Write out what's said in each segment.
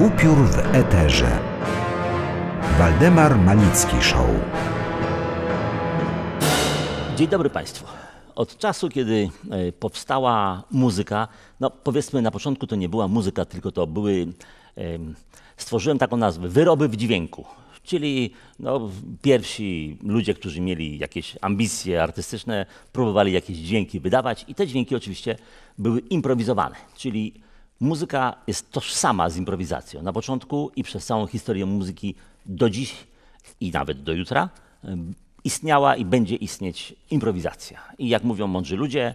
Upiór w eterze. Waldemar Malicki Show. Dzień dobry Państwu. Od czasu, kiedy e, powstała muzyka, no powiedzmy na początku to nie była muzyka, tylko to były, stworzyłem taką nazwę, wyroby w dźwięku. Czyli no, pierwsi ludzie, którzy mieli jakieś ambicje artystyczne, próbowali jakieś dźwięki wydawać i te dźwięki oczywiście były improwizowane. Czyli Muzyka jest tożsama z improwizacją. Na początku i przez całą historię muzyki do dziś i nawet do jutra istniała i będzie istnieć improwizacja. I jak mówią mądrzy ludzie,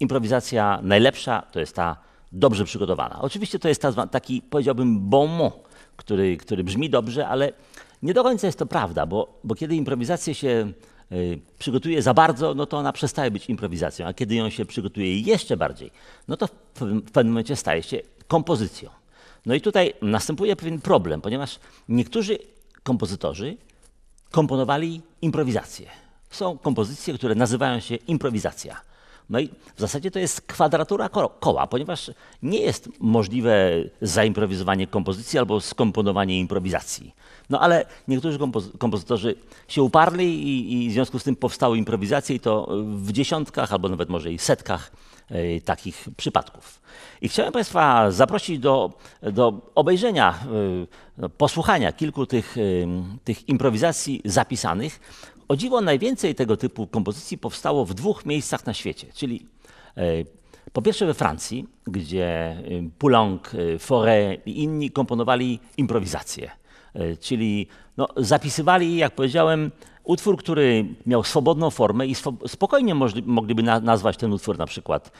improwizacja najlepsza to jest ta dobrze przygotowana. Oczywiście to jest ta, taki, powiedziałbym, bon mot, który, który brzmi dobrze, ale nie do końca jest to prawda, bo, bo kiedy improwizację się Y, przygotuje za bardzo, no to ona przestaje być improwizacją, a kiedy ją się przygotuje jeszcze bardziej, no to w pewnym momencie staje się kompozycją. No i tutaj następuje pewien problem, ponieważ niektórzy kompozytorzy komponowali improwizacje. Są kompozycje, które nazywają się improwizacja. No i w zasadzie to jest kwadratura koła, ponieważ nie jest możliwe zaimprowizowanie kompozycji albo skomponowanie improwizacji. No ale niektórzy kompozytorzy się uparli i, i, w związku z tym powstały improwizacje i to w dziesiątkach albo nawet może i setkach y, takich przypadków. I chciałem Państwa zaprosić do, do obejrzenia, y, posłuchania kilku tych, y, tych improwizacji zapisanych, o dziwo najwięcej tego typu kompozycji powstało w dwóch miejscach na świecie, czyli e, po pierwsze we Francji, gdzie e, Poulenc, e, Fauré i inni komponowali improwizacje, czyli no, zapisywali, jak powiedziałem, Utwór, który miał swobodną formę i spokojnie mogliby nazwać ten utwór na przykład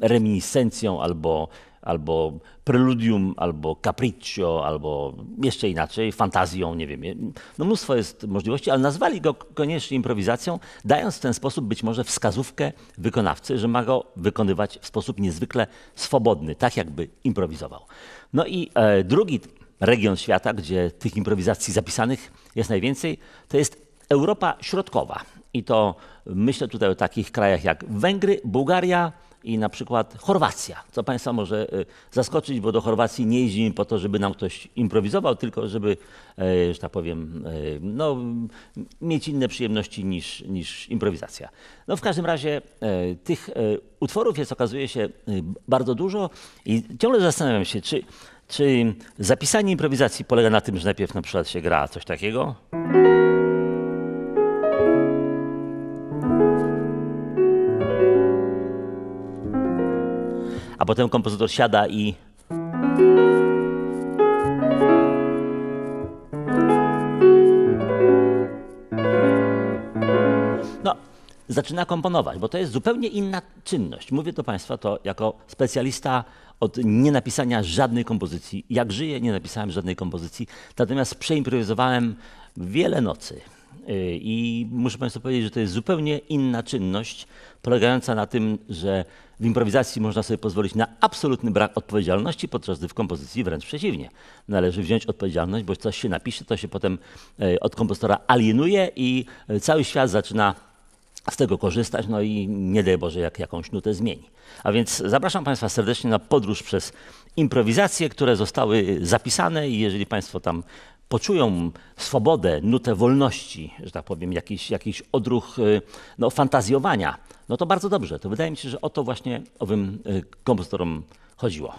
reminiscencją albo, albo preludium, albo capriccio, albo jeszcze inaczej, fantazją, nie wiem. No mnóstwo jest możliwości, ale nazwali go koniecznie improwizacją, dając w ten sposób być może wskazówkę wykonawcy, że ma go wykonywać w sposób niezwykle swobodny, tak jakby improwizował. No i e, drugi region świata, gdzie tych improwizacji zapisanych jest najwięcej, to jest Europa Środkowa. I to myślę tutaj o takich krajach jak Węgry, Bułgaria i na przykład Chorwacja, co Państwa może e, zaskoczyć, bo do Chorwacji nie jeździmy po to, żeby nam ktoś improwizował, tylko żeby, e, że tak powiem, e, no, mieć inne przyjemności niż, niż improwizacja. No w każdym razie tych utworów jest, okazuje się, bardzo dużo i ciągle zastanawiam się, czy, czy zapisanie improwizacji polega na tym, że najpierw na przykład się gra coś takiego. a potem kompozytor siada i. No, zaczyna komponować, bo to jest zupełnie inna czynność. Mówię do Państwa to jako specjalista od nienapisania żadnej kompozycji. Jak żyję, nie napisałem żadnej kompozycji, natomiast przeimprowizowałem wiele nocy. Y, I muszę Państwu powiedzieć, że to jest zupełnie inna czynność, polegająca na tym, że w improwizacji można sobie pozwolić na absolutny brak odpowiedzialności, podczas gdy w kompozycji wręcz przeciwnie. Należy wziąć odpowiedzialność, bo coś się napisze, to się potem y, od kompozytora alienuje i y, cały świat zaczyna z tego korzystać, no i nie daj Boże, jak jakąś nutę zmieni. A więc zapraszam Państwa serdecznie na podróż przez improwizacje, które zostały zapisane i jeżeli Państwo tam poczują swobodę, nutę wolności, że tak powiem, jakiś, jakiś odruch y, no, fantazjowania, no to bardzo dobrze. To wydaje mi się, że o to właśnie owym y, kompozytorom chodziło.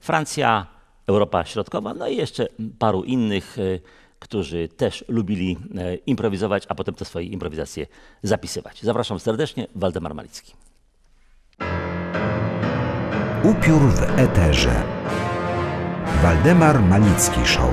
Francja, Europa Środkowa, no i jeszcze paru innych, y, którzy też lubili improwizować, a potem te swoje improwizacje zapisywać. Zapraszam serdecznie, Waldemar Malicki. Upiór w eterze. Waldemar Malicki Show.